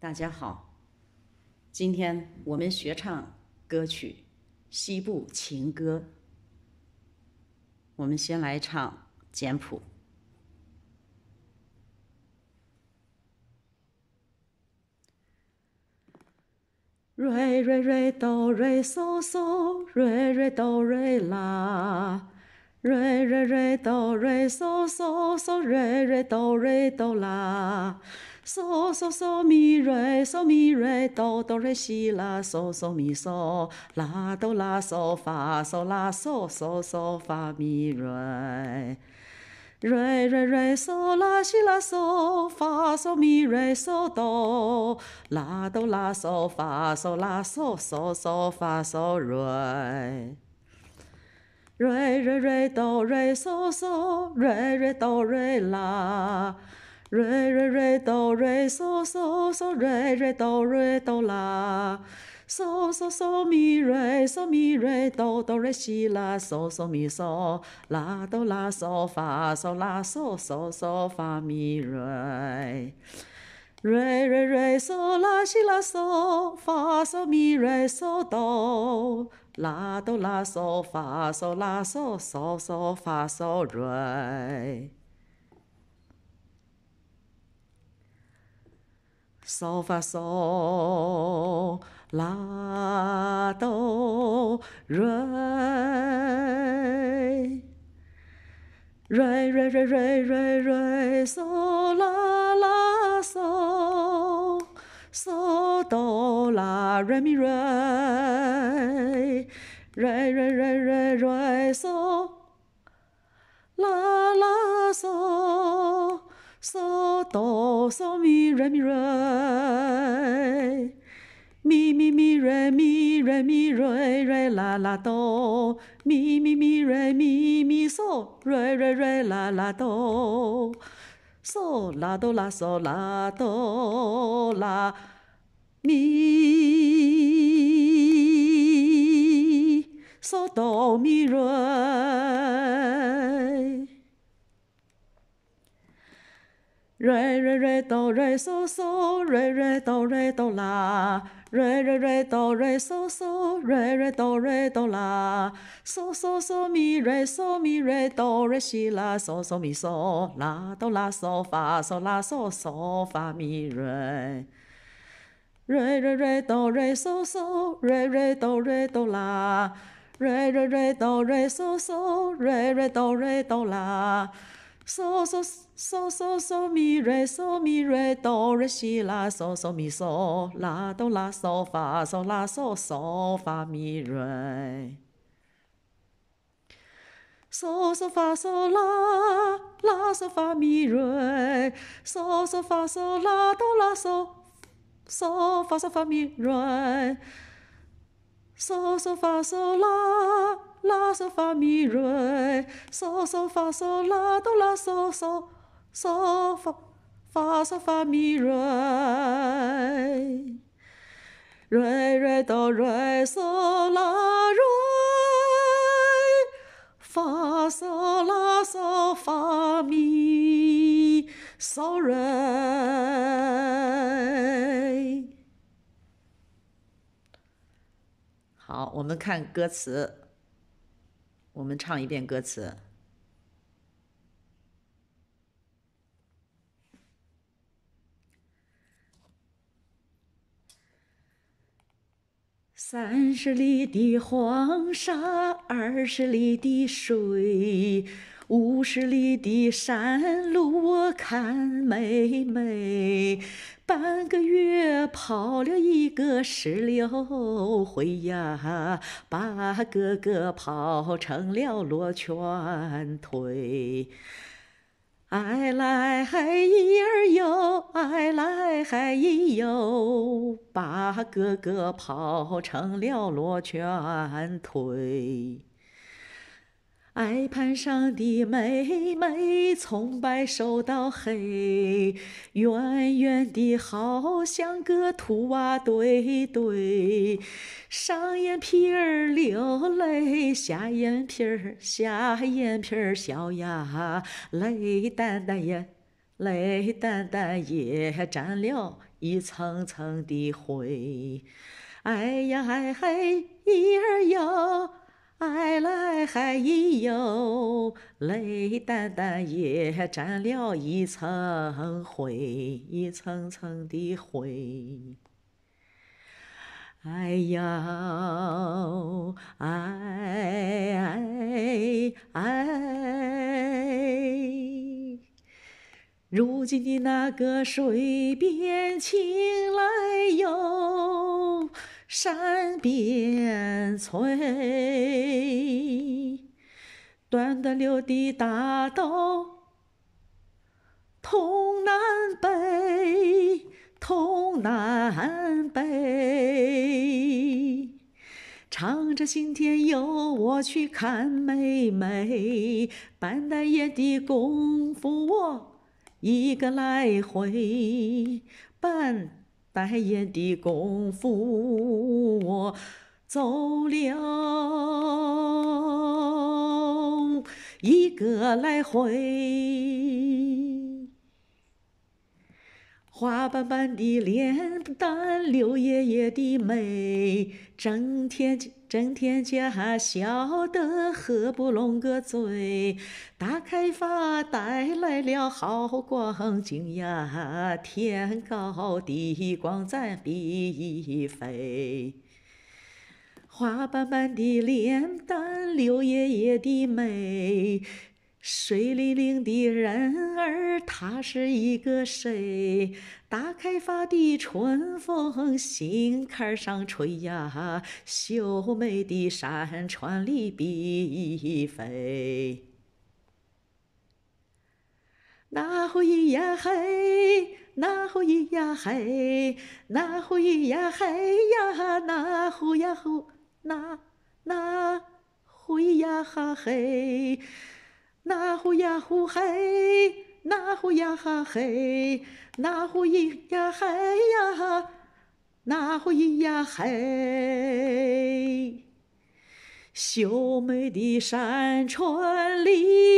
大家好，今天我们学唱歌曲《西部情歌》。我们先来唱简谱：瑞瑞瑞哆瑞嗦嗦，瑞瑞哆瑞啦，瑞瑞瑞哆瑞嗦嗦嗦，瑞瑞哆瑞哆拉。嗦嗦嗦咪瑞嗦咪瑞哆哆瑞西拉嗦嗦咪嗦拉哆拉嗦发嗦拉嗦嗦嗦发咪瑞瑞瑞瑞嗦拉西拉嗦发嗦咪瑞嗦哆拉哆拉嗦发嗦拉嗦嗦嗦发嗦瑞瑞瑞哆瑞嗦嗦瑞瑞哆瑞拉。瑞瑞瑞哆瑞嗦嗦嗦瑞瑞哆瑞哆啦，嗦嗦嗦咪瑞嗦咪瑞哆哆瑞西啦，嗦嗦咪嗦拉哆拉嗦发嗦拉嗦嗦嗦发咪瑞，瑞瑞瑞嗦拉西啦嗦发嗦咪瑞嗦哆，拉哆拉嗦发嗦拉嗦嗦嗦发嗦瑞。嗦发嗦，拉哆瑞，瑞瑞瑞瑞瑞瑞，嗦拉拉嗦，嗦哆拉瑞咪瑞，瑞瑞瑞瑞瑞，嗦拉拉嗦。嗦哆嗦咪瑞咪瑞，咪咪咪瑞咪瑞咪瑞瑞拉拉哆，咪咪咪瑞咪咪嗦瑞瑞瑞拉拉哆，嗦拉哆拉嗦拉哆拉咪嗦哆咪瑞。瑞瑞瑞哆瑞嗦嗦，瑞瑞哆瑞哆啦，瑞瑞瑞哆瑞嗦嗦，瑞瑞哆瑞哆啦，嗦嗦嗦咪瑞嗦咪瑞哆瑞西啦，嗦嗦咪嗦拉哆拉嗦发嗦拉嗦嗦发咪瑞，瑞瑞瑞哆瑞嗦嗦，瑞瑞哆瑞哆啦，瑞瑞瑞哆瑞嗦嗦，瑞瑞哆瑞哆啦。嗦嗦嗦嗦嗦咪瑞嗦咪瑞哆瑞西拉嗦嗦咪嗦拉哆拉嗦发嗦拉嗦嗦发咪瑞嗦嗦发嗦拉拉嗦发咪瑞嗦嗦发嗦拉哆拉嗦嗦发嗦发咪瑞。so so fa so la la so fa mi re so so fa so la do la so so so fa fa so fa mi re re re do re so la re fa so la so fa mi so re 好，我们看歌词。我们唱一遍歌词：三十里的黄沙，二十里的水，五十里的山路，我看妹妹。半个月跑了一个十六回呀，把哥哥跑成了罗圈腿。哎来嗨伊儿哟，哎来嗨伊哟，把哥哥跑成了罗圈腿。矮盘上的妹妹，从白瘦到黑，圆圆的，好像个土啊、堆堆。上眼皮儿流泪，下眼皮儿下眼皮儿笑呀，泪淡淡也，泪淡淡也沾了一层层的灰。哎呀哎嘿，衣儿哟。爱来还一游，泪淡淡也沾了一层灰，一层层的灰。哎呀，哎哎哎！如今的那个水边青来哟。山边翠，断得了的大道通南北，通南北。唱着信天游，我去看妹妹。半袋烟的功夫，我一个来回半。白眼的功夫，我走了一个来回，花瓣斑的脸蛋，柳叶叶的眉，整天。整天家笑得合不拢个嘴，大开发带来了好光景呀，天高地广咱比翼飞，花瓣般的脸蛋，柳叶叶的眉。水灵灵的人儿，他是一个谁？大开发的春风，心坎上吹呀，秀美的山川里比翼飞。那呼咿呀嘿，那呼咿呀嘿，那呼咿呀嘿呀，那呼呀呼那那呼咿呀哈嘿。那呼呀呼嘿，那呼呀哈嘿，那呼咿呀嘿呀哈，那呼咿呀嘿。秀美的山川里。